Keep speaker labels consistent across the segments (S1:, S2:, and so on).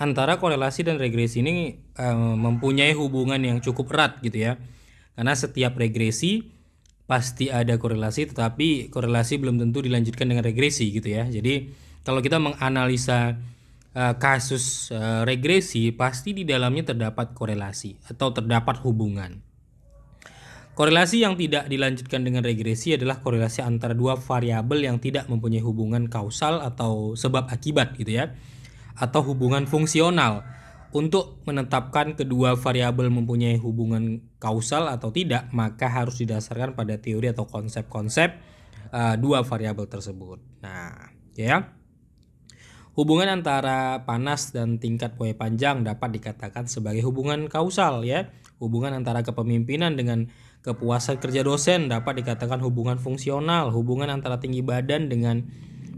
S1: antara korelasi dan regresi ini uh, mempunyai hubungan yang cukup erat gitu ya. Karena setiap regresi pasti ada korelasi tetapi korelasi belum tentu dilanjutkan dengan regresi gitu ya. Jadi kalau kita menganalisa uh, kasus uh, regresi pasti di dalamnya terdapat korelasi atau terdapat hubungan. Korelasi yang tidak dilanjutkan dengan regresi adalah korelasi antara dua variabel yang tidak mempunyai hubungan kausal atau sebab akibat gitu ya atau hubungan fungsional untuk menetapkan kedua variabel mempunyai hubungan kausal atau tidak, maka harus didasarkan pada teori atau konsep-konsep uh, dua variabel tersebut. Nah, ya. Hubungan antara panas dan tingkat poe panjang dapat dikatakan sebagai hubungan kausal ya. Hubungan antara kepemimpinan dengan kepuasan kerja dosen dapat dikatakan hubungan fungsional. Hubungan antara tinggi badan dengan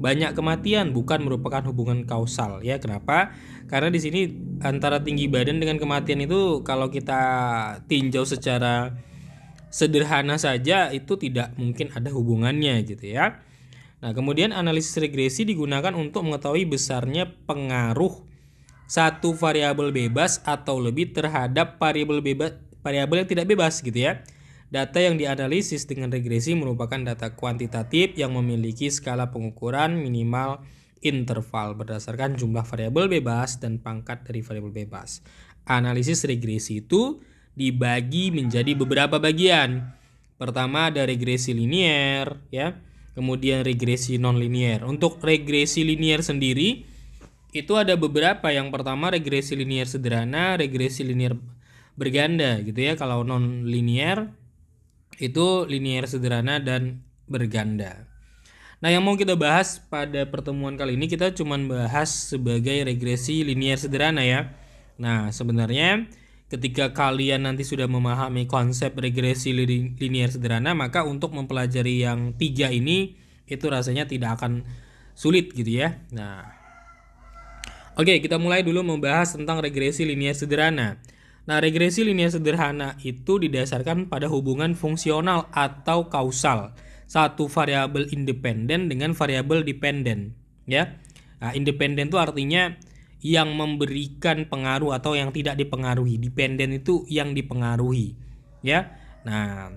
S1: banyak kematian bukan merupakan hubungan kausal ya kenapa karena di sini antara tinggi badan dengan kematian itu kalau kita tinjau secara sederhana saja itu tidak mungkin ada hubungannya gitu ya nah kemudian analisis regresi digunakan untuk mengetahui besarnya pengaruh satu variabel bebas atau lebih terhadap variabel bebas variabel yang tidak bebas gitu ya Data yang dianalisis dengan regresi merupakan data kuantitatif yang memiliki skala pengukuran minimal interval berdasarkan jumlah variabel bebas dan pangkat dari variabel bebas. Analisis regresi itu dibagi menjadi beberapa bagian. Pertama ada regresi linier, ya. Kemudian regresi nonlinier. Untuk regresi linier sendiri itu ada beberapa. Yang pertama regresi linier sederhana, regresi linier berganda gitu ya. Kalau nonlinier itu linier sederhana dan berganda. Nah, yang mau kita bahas pada pertemuan kali ini kita cuma bahas sebagai regresi linier sederhana ya. Nah, sebenarnya ketika kalian nanti sudah memahami konsep regresi linier sederhana, maka untuk mempelajari yang tiga ini itu rasanya tidak akan sulit gitu ya. Nah, oke, kita mulai dulu membahas tentang regresi linier sederhana. Nah, regresi linear sederhana itu didasarkan pada hubungan fungsional atau kausal satu variabel independen dengan variabel dependen, ya. Nah, independen itu artinya yang memberikan pengaruh atau yang tidak dipengaruhi. Dependen itu yang dipengaruhi, ya. Nah,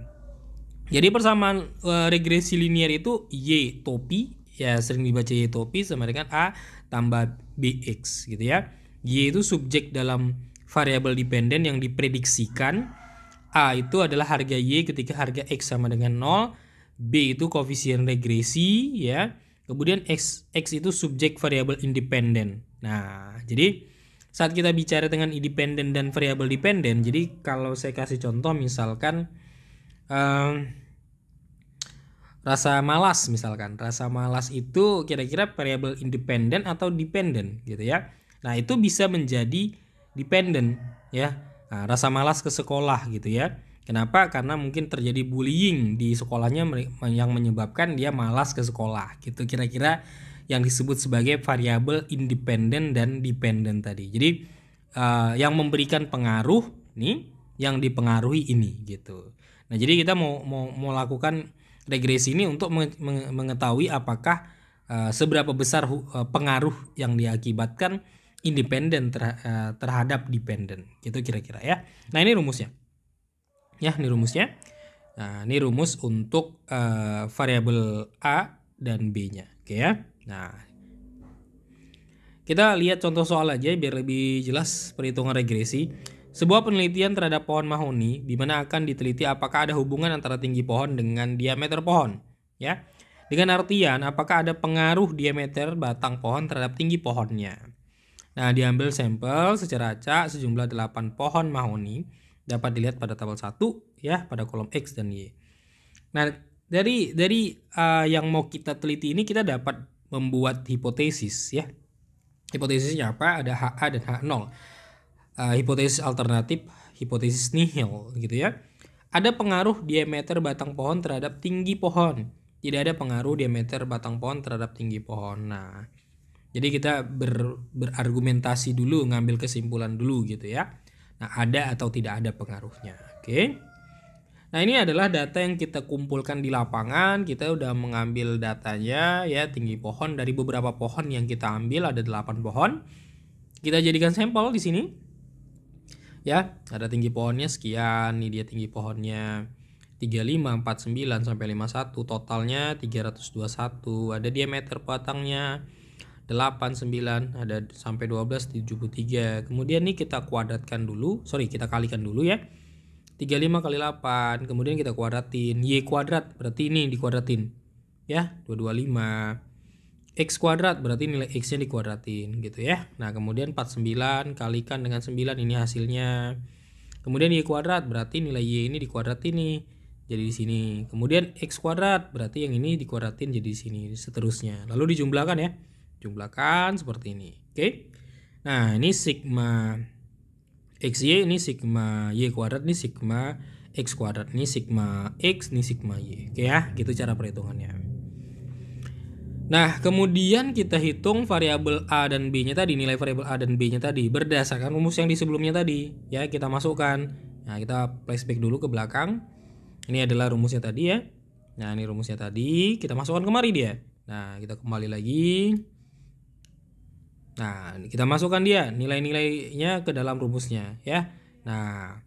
S1: jadi persamaan e, regresi linier itu y topi ya sering dibaca y topi sama dengan a tambah bx gitu ya. Y itu subjek dalam variabel dependen yang diprediksikan A itu adalah harga Y ketika harga X sama dengan 0 B itu koefisien regresi ya kemudian X, X itu subjek variabel independen nah jadi saat kita bicara dengan independen dan variabel dependen jadi kalau saya kasih contoh misalkan um, rasa malas misalkan rasa malas itu kira-kira variabel independen atau dependen gitu ya nah itu bisa menjadi dependent ya nah, rasa malas ke sekolah gitu ya kenapa karena mungkin terjadi bullying di sekolahnya yang menyebabkan dia malas ke sekolah gitu kira-kira yang disebut sebagai variabel independen dan dependent tadi jadi uh, yang memberikan pengaruh nih yang dipengaruhi ini gitu nah jadi kita mau mau mau lakukan regresi ini untuk mengetahui apakah uh, seberapa besar eh, pengaruh yang diakibatkan independen ter, eh, terhadap dependen gitu kira-kira ya nah ini rumusnya ya ini rumusnya nah ini rumus untuk uh, variabel a dan b nya oke ya nah kita lihat contoh soal aja biar lebih jelas perhitungan regresi sebuah penelitian terhadap pohon mahoni di mana akan diteliti apakah ada hubungan antara tinggi pohon dengan diameter pohon ya dengan artian apakah ada pengaruh diameter batang pohon terhadap tinggi pohonnya Nah, diambil sampel secara acak sejumlah 8 pohon mahoni dapat dilihat pada tabel 1 ya pada kolom X dan Y. Nah, dari dari uh, yang mau kita teliti ini kita dapat membuat hipotesis ya. Hipotesisnya apa? Ada HA dan H0. Uh, eh, hipotesis alternatif, hipotesis nihil gitu ya. Ada pengaruh diameter batang pohon terhadap tinggi pohon. Tidak ada pengaruh diameter batang pohon terhadap tinggi pohon. Nah, jadi kita ber, berargumentasi dulu, ngambil kesimpulan dulu gitu ya. Nah, ada atau tidak ada pengaruhnya. Oke. Nah, ini adalah data yang kita kumpulkan di lapangan. Kita udah mengambil datanya ya, tinggi pohon dari beberapa pohon yang kita ambil ada 8 pohon. Kita jadikan sampel di sini. Ya, ada tinggi pohonnya sekian, ini dia tinggi pohonnya. 35, 49 sampai 51 totalnya 321. Ada diameter batangnya 8, 9, ada sampai 12, 73. Kemudian nih kita kuadratkan dulu, sorry kita kalikan dulu ya. 35 kali 8, kemudian kita kuadratin. Y kuadrat berarti ini dikuadratin. Ya, 225. X kuadrat berarti nilai X-nya dikuadratin gitu ya. Nah, kemudian 49 kalikan dengan 9 ini hasilnya. Kemudian Y kuadrat berarti nilai Y ini dikuadratin nih jadi di sini. Kemudian X kuadrat berarti yang ini dikuadratin jadi di sini seterusnya. Lalu dijumlahkan ya jumlahkan seperti ini. Oke. Okay? Nah, ini sigma xy ini sigma y kuadrat ini sigma x kuadrat ini sigma x ini sigma y. Oke okay, ya, gitu cara perhitungannya. Nah, kemudian kita hitung variabel a dan b-nya tadi, nilai variabel a dan b-nya tadi berdasarkan rumus yang di sebelumnya tadi. Ya, kita masukkan. Nah, kita flashback dulu ke belakang. Ini adalah rumusnya tadi ya. Nah, ini rumusnya tadi, kita masukkan kemari dia. Nah, kita kembali lagi. Nah, kita masukkan dia nilai-nilainya ke dalam rumusnya ya. Nah,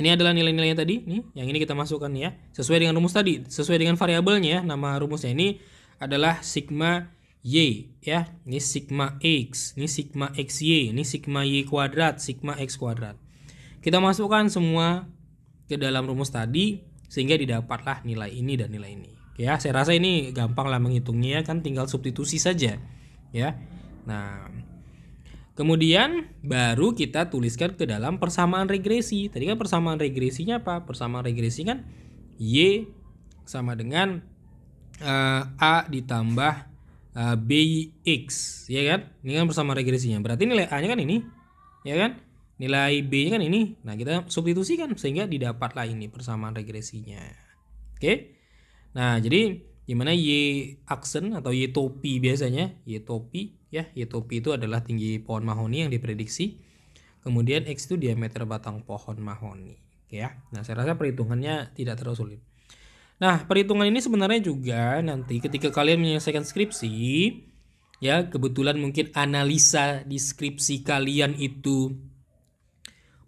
S1: ini adalah nilai-nilainya tadi nih, yang ini kita masukkan ya, sesuai dengan rumus tadi, sesuai dengan variabelnya ya. Nama rumusnya ini adalah sigma y ya. Ini sigma x, ini sigma xy, ini sigma y kuadrat, sigma x kuadrat. Kita masukkan semua ke dalam rumus tadi sehingga didapatlah nilai ini dan nilai ini. Ya, saya rasa ini gampang lah menghitungnya ya. kan tinggal substitusi saja. Ya. Nah, kemudian baru kita tuliskan ke dalam persamaan regresi. Tadi kan persamaan regresinya apa? Persamaan regresi kan Y sama dengan uh, A ditambah uh, eh, BX, ya kan? Ini kan persamaan regresinya. Berarti nilai A-nya kan ini, ya kan? Nilai B-nya kan ini. Nah, kita substitusikan sehingga didapatlah ini persamaan regresinya. Oke. Nah, jadi gimana Y aksen atau Y topi biasanya? Y topi ya Ytopi itu adalah tinggi pohon mahoni yang diprediksi kemudian X itu diameter batang pohon mahoni ya nah saya rasa perhitungannya tidak terlalu sulit nah perhitungan ini sebenarnya juga nanti ketika kalian menyelesaikan skripsi ya kebetulan mungkin analisa di skripsi kalian itu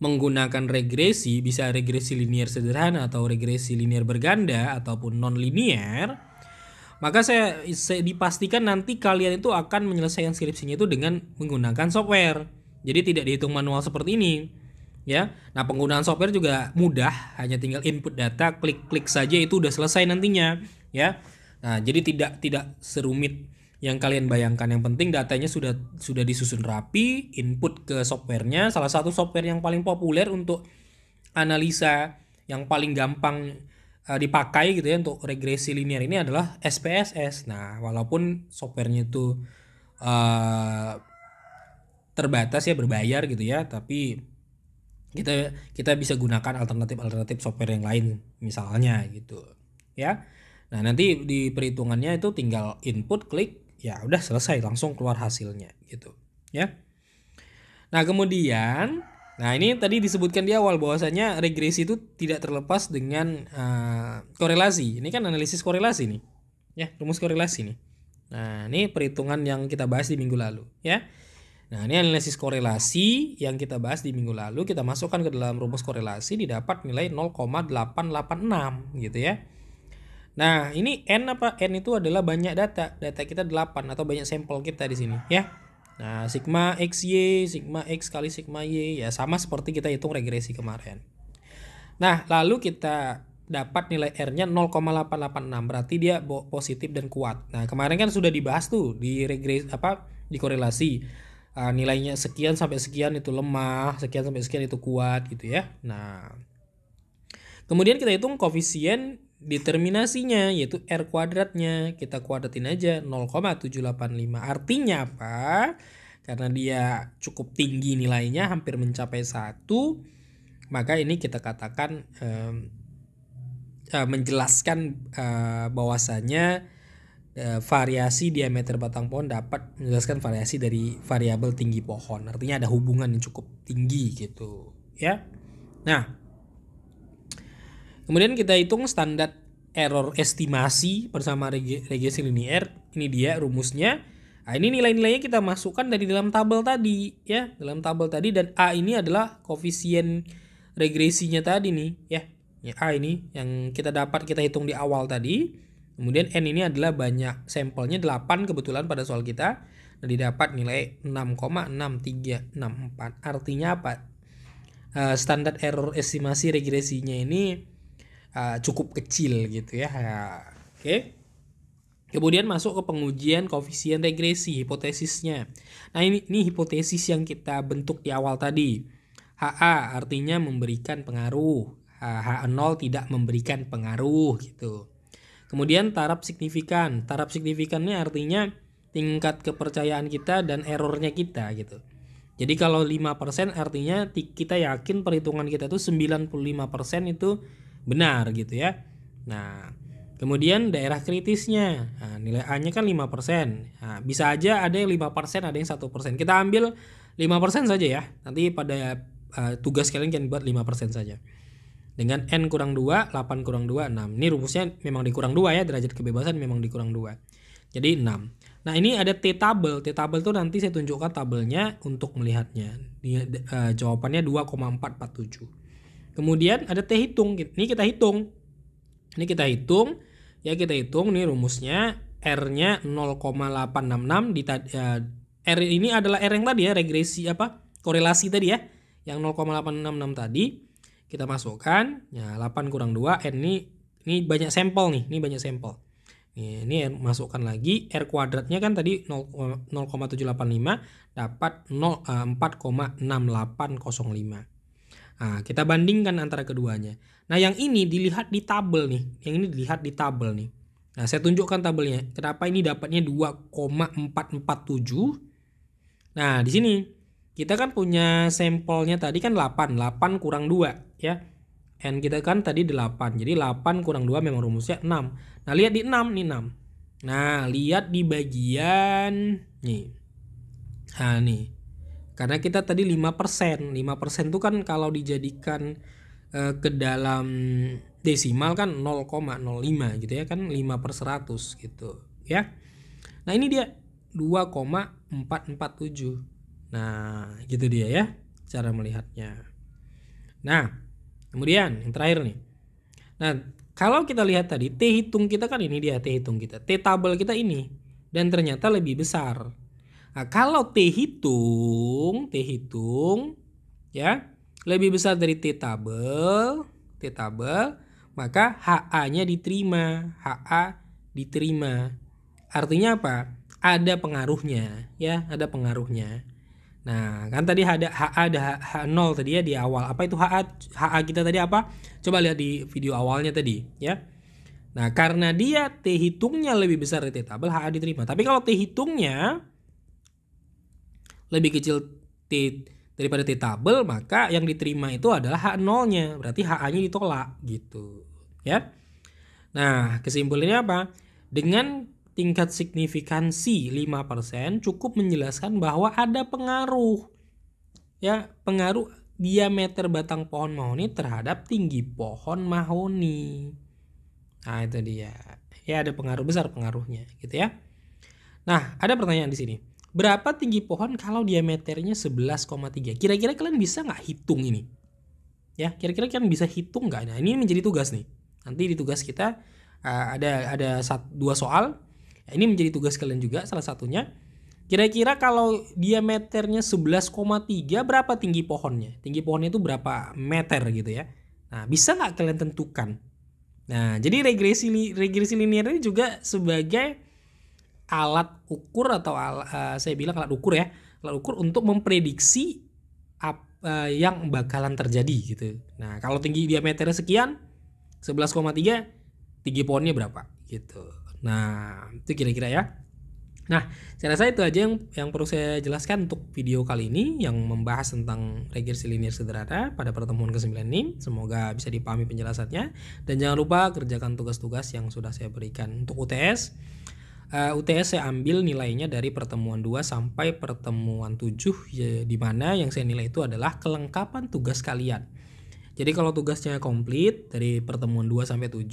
S1: menggunakan regresi bisa regresi linier sederhana atau regresi linier berganda ataupun non linier maka saya, saya dipastikan nanti kalian itu akan menyelesaikan skripsinya itu dengan menggunakan software. Jadi tidak dihitung manual seperti ini. Ya. Nah, penggunaan software juga mudah, hanya tinggal input data, klik-klik saja itu udah selesai nantinya, ya. Nah, jadi tidak tidak serumit yang kalian bayangkan. Yang penting datanya sudah sudah disusun rapi, input ke softwarenya. Salah satu software yang paling populer untuk analisa yang paling gampang Eh, dipakai gitu ya untuk regresi linear ini adalah SPSS. Nah, walaupun softwarenya itu uh, terbatas ya berbayar gitu ya, tapi kita kita bisa gunakan alternatif-alternatif software yang lain misalnya gitu ya. Nah, nanti di perhitungannya itu tinggal input klik ya udah selesai langsung keluar hasilnya gitu ya. Nah, kemudian Nah ini tadi disebutkan di awal bahwasanya regresi itu tidak terlepas dengan uh, korelasi. Ini kan analisis korelasi nih, ya rumus korelasi nih. Nah ini perhitungan yang kita bahas di minggu lalu, ya. Nah ini analisis korelasi yang kita bahas di minggu lalu kita masukkan ke dalam rumus korelasi didapat nilai 0,886 gitu ya. Nah ini n apa n itu adalah banyak data, data kita 8 atau banyak sampel kita di sini, ya. Nah, sigma xy, sigma x kali sigma y ya sama seperti kita hitung regresi kemarin. Nah, lalu kita dapat nilai R-nya 0,886. Berarti dia positif dan kuat. Nah, kemarin kan sudah dibahas tuh di regresi apa di korelasi uh, ah, nilainya sekian sampai sekian itu lemah, sekian sampai sekian itu kuat gitu ya. Nah, kemudian kita hitung koefisien determinasinya yaitu R kuadratnya kita kuadratin aja 0,785 artinya apa karena dia cukup tinggi nilainya hampir mencapai satu maka ini kita katakan eh, eh, menjelaskan eh, bahwasanya eh, variasi diameter batang pohon dapat menjelaskan variasi dari variabel tinggi pohon artinya ada hubungan yang cukup tinggi gitu ya nah Kemudian kita hitung standar error estimasi bersama regresi linear. Ini dia rumusnya. Nah, ini nilai-nilainya kita masukkan dari dalam tabel tadi ya, dalam tabel tadi dan A ini adalah koefisien regresinya tadi nih ya. Ya A ini yang kita dapat kita hitung di awal tadi. Kemudian N ini adalah banyak sampelnya 8 kebetulan pada soal kita dan nah, didapat nilai 6,6364. Artinya apa? Uh, standar error estimasi regresinya ini Eh, cukup kecil gitu ya. Oke. Kemudian masuk ke pengujian koefisien regresi hipotesisnya. Nah, ini ini hipotesis yang kita bentuk di awal tadi. HA artinya memberikan pengaruh. H0 tidak memberikan pengaruh gitu. Kemudian taraf signifikan. Taraf signifikannya artinya tingkat kepercayaan kita dan errornya kita gitu. Jadi kalau 5% artinya kita yakin perhitungan kita itu 95% itu benar gitu ya. Nah, kemudian daerah kritisnya. Nah, nilai A-nya kan 5%. Nah, bisa aja ada yang 5%, ada yang satu persen. Kita ambil 5% saja ya. Nanti pada uh, tugas kalian kan buat 5% saja. Dengan N kurang dua, 8 kurang dua, 6. Ini rumusnya memang dikurang dua ya, derajat kebebasan memang dikurang dua. Jadi enam. Nah ini ada T-table. T-table tuh nanti saya tunjukkan tabelnya untuk melihatnya. Dia, uh, jawabannya tujuh. Kemudian ada T hitung. Gitu. Ini kita hitung. Ini kita hitung. Ya kita hitung nih rumusnya. R-nya 0,866 di ya, R ini adalah R yang tadi ya, regresi apa? korelasi tadi ya. Yang 0,866 tadi kita masukkan. Ya, 8 kurang 2 N ini ini banyak sampel nih, ini banyak sampel. ini masukkan lagi R kuadratnya kan tadi 0,785 eh, dapat 0, 4,6805. Eh, Nah, kita bandingkan antara keduanya. Nah, yang ini dilihat di tabel nih. Yang ini dilihat di tabel nih. Nah, saya tunjukkan tabelnya. Kenapa ini dapatnya 2,447? Nah, di sini kita kan punya sampelnya tadi kan 8. 8 kurang 2 ya. N kita kan tadi 8. Jadi 8 kurang 2 memang rumusnya 6. Nah, lihat di 6 nih 6. Nah, lihat di bagian nih. Nah, nih. Karena kita tadi 5%. 5% itu kan kalau dijadikan e, ke dalam desimal kan 0,05 gitu ya kan 5 per 100 gitu ya nah ini dia 2,447 nah gitu dia ya cara melihatnya nah kemudian yang terakhir nih nah kalau kita lihat tadi T hitung kita kan ini dia T hitung kita T tabel kita ini dan ternyata lebih besar Nah, kalau T hitung, T hitung ya, lebih besar dari T tabel, T tabel, maka HA-nya diterima, HA diterima. Artinya apa? Ada pengaruhnya, ya, ada pengaruhnya. Nah, kan tadi ada HA ada H0 tadi ya di awal. Apa itu HA? HA kita tadi apa? Coba lihat di video awalnya tadi, ya. Nah, karena dia T hitungnya lebih besar dari T tabel, HA diterima. Tapi kalau T hitungnya lebih kecil T daripada T tabel maka yang diterima itu adalah H nolnya berarti HA-nya ditolak gitu ya nah kesimpulannya apa dengan tingkat signifikansi 5% cukup menjelaskan bahwa ada pengaruh ya pengaruh diameter batang pohon mahoni terhadap tinggi pohon mahoni nah itu dia ya ada pengaruh besar pengaruhnya gitu ya nah ada pertanyaan di sini Berapa tinggi pohon kalau diameternya 11,3? Kira-kira kalian bisa nggak hitung ini? Ya, kira-kira kalian bisa hitung nggak? Nah, ini menjadi tugas nih. Nanti di tugas kita eh, ada ada dua soal. Ya, ini menjadi tugas kalian juga salah satunya. Kira-kira kalau diameternya 11,3 berapa tinggi pohonnya? Tinggi pohonnya itu berapa meter gitu ya? Nah, bisa nggak kalian tentukan? Nah, jadi regresi regresi linear ini juga sebagai alat ukur atau al, uh, saya bilang alat ukur ya alat ukur untuk memprediksi apa uh, eh, yang bakalan terjadi gitu nah kalau tinggi diameternya sekian 11,3 tinggi pohonnya berapa gitu nah itu kira-kira ya nah saya rasa itu aja yang yang perlu saya jelaskan untuk video kali ini yang membahas tentang regresi linear sederhana pada pertemuan ke-9 ini semoga bisa dipahami penjelasannya dan jangan lupa kerjakan tugas-tugas yang sudah saya berikan untuk UTS uh, eh, UTS saya ambil nilainya dari pertemuan 2 sampai pertemuan 7 ya, di mana yang saya nilai itu adalah kelengkapan tugas kalian. Jadi kalau tugasnya komplit dari pertemuan 2 sampai 7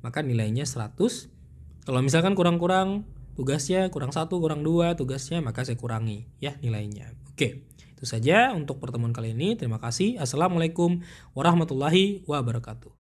S1: maka nilainya 100. Kalau misalkan kurang-kurang tugasnya kurang satu kurang dua tugasnya maka saya kurangi ya nilainya. Oke. Itu saja untuk pertemuan kali ini. Terima kasih. Assalamualaikum warahmatullahi wabarakatuh.